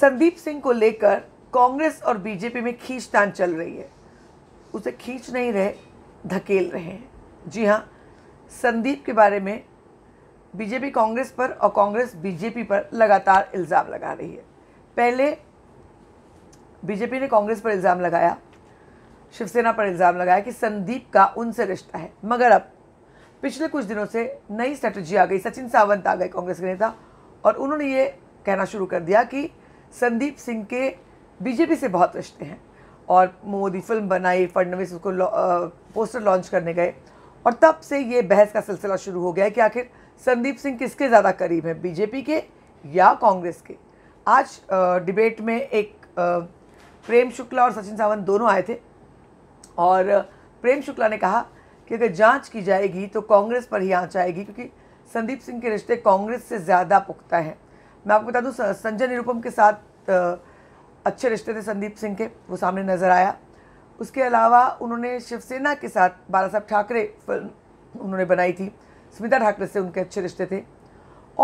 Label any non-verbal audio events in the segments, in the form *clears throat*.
संदीप सिंह को लेकर कांग्रेस और बीजेपी में खींचतान चल रही है उसे खींच नहीं रहे धकेल रहे हैं जी हाँ संदीप के बारे में बीजेपी कांग्रेस पर और कांग्रेस बीजेपी पर लगातार इल्ज़ाम लगा रही है पहले बीजेपी ने कांग्रेस पर इल्ज़ाम लगाया शिवसेना पर इल्ज़ाम लगाया कि संदीप का उनसे रिश्ता है मगर अब पिछले कुछ दिनों से नई स्ट्रेटजी आ गई सचिन सावंत आ गए कांग्रेस के नेता और उन्होंने ये कहना शुरू कर दिया कि संदीप सिंह के बीजेपी से बहुत रिश्ते हैं और मोदी फिल्म बनाई फडनवीस उसको लौ, आ, पोस्टर लॉन्च करने गए और तब से ये बहस का सिलसिला शुरू हो गया कि आखिर संदीप सिंह किसके ज़्यादा करीब हैं बीजेपी के या कांग्रेस के आज आ, डिबेट में एक आ, प्रेम शुक्ला और सचिन सावंत दोनों आए थे और प्रेम शुक्ला ने कहा कि अगर जांच की जाएगी तो कांग्रेस पर ही आँच आएगी क्योंकि संदीप सिंह के रिश्ते कांग्रेस से ज़्यादा पुख्ता हैं मैं आपको बता दूँ संजय निरुपम के साथ अच्छे रिश्ते थे संदीप सिंह के वो सामने नज़र आया उसके अलावा उन्होंने शिवसेना के साथ बाला साहब ठाकरे फिल्म उन्होंने बनाई थी स्मिता ठाकरे से उनके अच्छे रिश्ते थे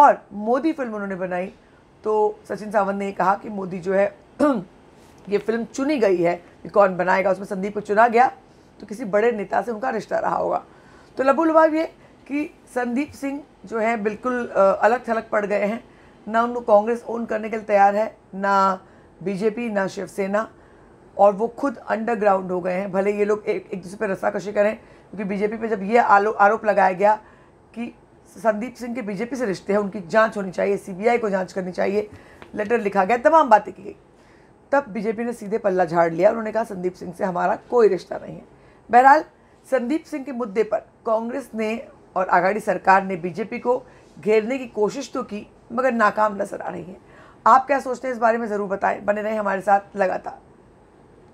और मोदी फिल्म उन्होंने बनाई तो सचिन सावंत ने कहा कि मोदी जो है *clears throat* ये फिल्म चुनी गई है कि कौन बनाएगा उसमें संदीप को चुना गया तो किसी बड़े नेता से उनका रिश्ता रहा होगा तो लबू ये कि संदीप सिंह जो है बिल्कुल अलग थलग पड़ गए हैं ना उनको कांग्रेस ओन करने के लिए तैयार है ना बीजेपी ना शिवसेना और वो खुद अंडरग्राउंड हो गए हैं भले ये लोग एक एक दूसरे पर रस्साकशी करें क्योंकि बीजेपी पे जब ये आरोप लगाया गया कि संदीप सिंह के बीजेपी से रिश्ते हैं उनकी जांच होनी चाहिए सीबीआई को जांच करनी चाहिए लेटर लिखा गया तमाम बातें की गई तब बीजेपी ने सीधे पल्ला झाड़ लिया उन्होंने कहा संदीप सिंह से हमारा कोई रिश्ता नहीं है बहरहाल संदीप सिंह के मुद्दे पर कांग्रेस ने और आघाड़ी सरकार ने बीजेपी को घेरने की कोशिश तो की मगर नाकाम नजर आ रही है आप क्या सोचते हैं इस बारे में ज़रूर बताएं बने रहें हमारे साथ लगातार